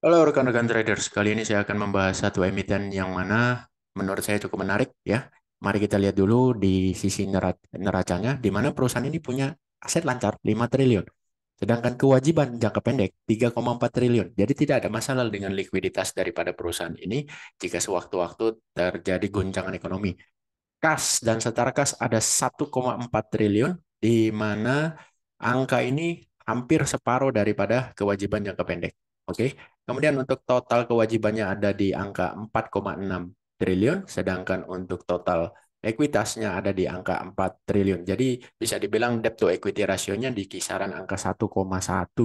Halo rekan-rekan traders. Kali ini saya akan membahas satu emiten yang mana menurut saya cukup menarik ya. Mari kita lihat dulu di sisi neracanya, di mana perusahaan ini punya aset lancar 5 triliun. Sedangkan kewajiban jangka pendek 3,4 triliun. Jadi tidak ada masalah dengan likuiditas daripada perusahaan ini jika sewaktu-waktu terjadi goncangan ekonomi. Kas dan setara kas ada 1,4 triliun di mana angka ini hampir separuh daripada kewajiban jangka pendek. Oke, okay? Kemudian untuk total kewajibannya ada di angka 4,6 triliun, sedangkan untuk total ekuitasnya ada di angka 4 triliun. Jadi bisa dibilang debt to equity rasionya di kisaran angka 1,1.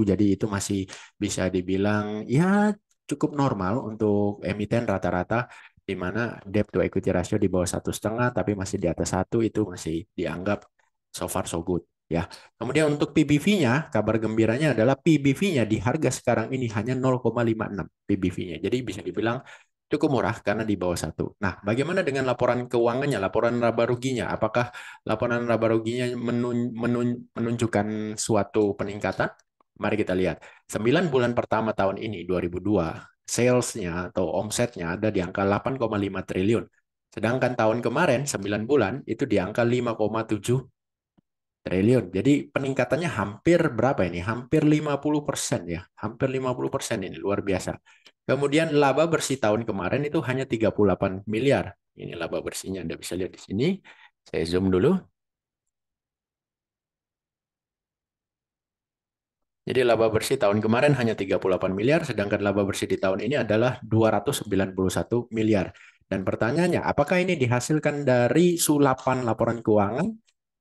Jadi itu masih bisa dibilang ya cukup normal untuk emiten rata-rata di mana debt to equity ratio di bawah satu setengah tapi masih di atas satu itu masih dianggap so far so good. Ya. Kemudian untuk PBV-nya, kabar gembiranya adalah PBV-nya di harga sekarang ini hanya 0,56 PBV-nya. Jadi bisa dibilang cukup murah karena di bawah satu. Nah, bagaimana dengan laporan keuangannya, laporan laba ruginya? Apakah laporan laba ruginya menun, menun, menunjukkan suatu peningkatan? Mari kita lihat. 9 bulan pertama tahun ini, 2002, sales-nya atau omsetnya ada di angka 8,5 triliun. Sedangkan tahun kemarin, 9 bulan, itu di angka 5,7 triliun. Jadi peningkatannya hampir berapa ini? Hampir 50% ya. Hampir 50% ini luar biasa. Kemudian laba bersih tahun kemarin itu hanya 38 miliar. Ini laba bersihnya Anda bisa lihat di sini. Saya zoom dulu. Jadi laba bersih tahun kemarin hanya 38 miliar, sedangkan laba bersih di tahun ini adalah 291 miliar. Dan pertanyaannya, apakah ini dihasilkan dari sulapan laporan keuangan?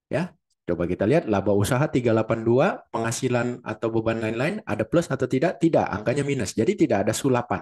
Ya, Coba kita lihat laba usaha 382, penghasilan atau beban lain-lain ada plus atau tidak? Tidak, angkanya minus. Jadi tidak ada sulapan.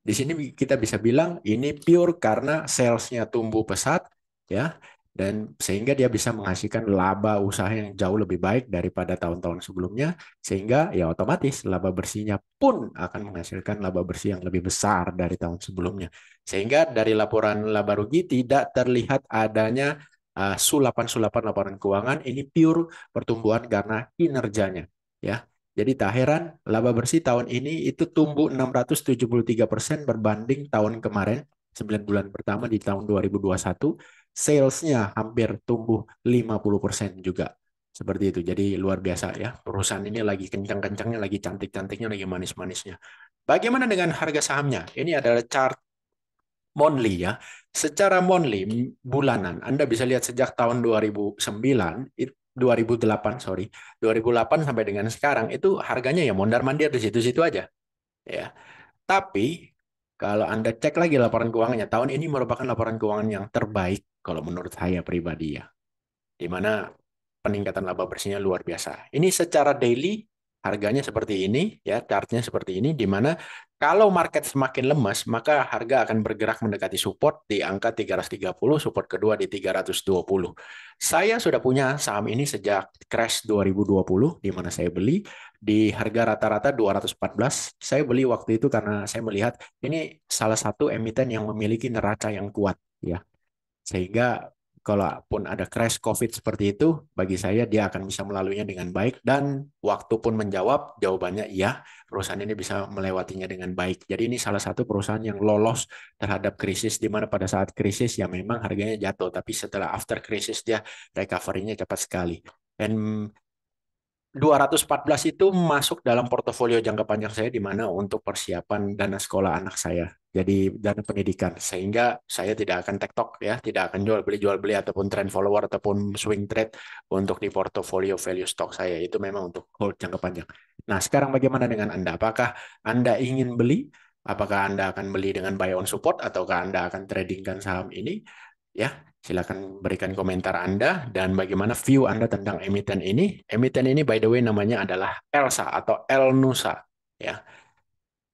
Di sini kita bisa bilang ini pure karena salesnya tumbuh pesat ya dan sehingga dia bisa menghasilkan laba usaha yang jauh lebih baik daripada tahun-tahun sebelumnya sehingga ya otomatis laba bersihnya pun akan menghasilkan laba bersih yang lebih besar dari tahun sebelumnya. Sehingga dari laporan laba rugi tidak terlihat adanya Ah, sulapan-sulapan laporan keuangan ini pure pertumbuhan karena kinerjanya ya. Jadi tak heran laba bersih tahun ini itu tumbuh 673% berbanding tahun kemarin 9 bulan pertama di tahun 2021 salesnya hampir tumbuh 50% juga seperti itu jadi luar biasa ya perusahaan ini lagi kencang-kencangnya lagi cantik-cantiknya lagi manis-manisnya bagaimana dengan harga sahamnya ini adalah chart monthly ya. Secara monthly bulanan, Anda bisa lihat sejak tahun 2009 2008 sorry 2008 sampai dengan sekarang itu harganya ya mondar mandir di situ-situ aja ya tapi kalau anda cek lagi laporan keuangannya tahun ini merupakan laporan keuangan yang terbaik kalau menurut saya pribadi ya di mana peningkatan laba bersihnya luar biasa ini secara daily harganya seperti ini ya chartnya seperti ini di mana kalau market semakin lemas maka harga akan bergerak mendekati support di angka 330 support kedua di 320 saya sudah punya saham ini sejak crash 2020 di mana saya beli di harga rata-rata 214 saya beli waktu itu karena saya melihat ini salah satu emiten yang memiliki neraca yang kuat ya sehingga kalaupun ada crash COVID seperti itu, bagi saya dia akan bisa melaluinya dengan baik dan waktu pun menjawab jawabannya iya, perusahaan ini bisa melewatinya dengan baik. Jadi ini salah satu perusahaan yang lolos terhadap krisis di mana pada saat krisis ya memang harganya jatuh, tapi setelah after krisis dia recovery-nya cepat sekali. Dan 214 itu masuk dalam portofolio jangka panjang saya di mana untuk persiapan dana sekolah anak saya jadi dana pendidikan sehingga saya tidak akan tektok ya tidak akan jual beli jual beli ataupun trend follower ataupun swing trade untuk di portofolio value stock saya itu memang untuk hold jangka panjang. Nah sekarang bagaimana dengan anda? Apakah anda ingin beli? Apakah anda akan beli dengan buy on support ataukah anda akan tradingkan saham ini? Ya silakan berikan komentar anda dan bagaimana view anda tentang emiten ini. Emiten ini by the way namanya adalah Elsa atau El Nusa ya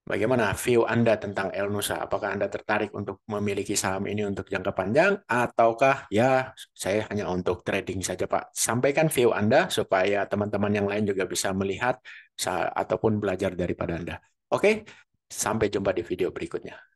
Bagaimana view Anda tentang El Nusa? Apakah Anda tertarik untuk memiliki saham ini untuk jangka panjang ataukah ya saya hanya untuk trading saja, Pak? Sampaikan view Anda supaya teman-teman yang lain juga bisa melihat ataupun belajar daripada Anda. Oke, sampai jumpa di video berikutnya.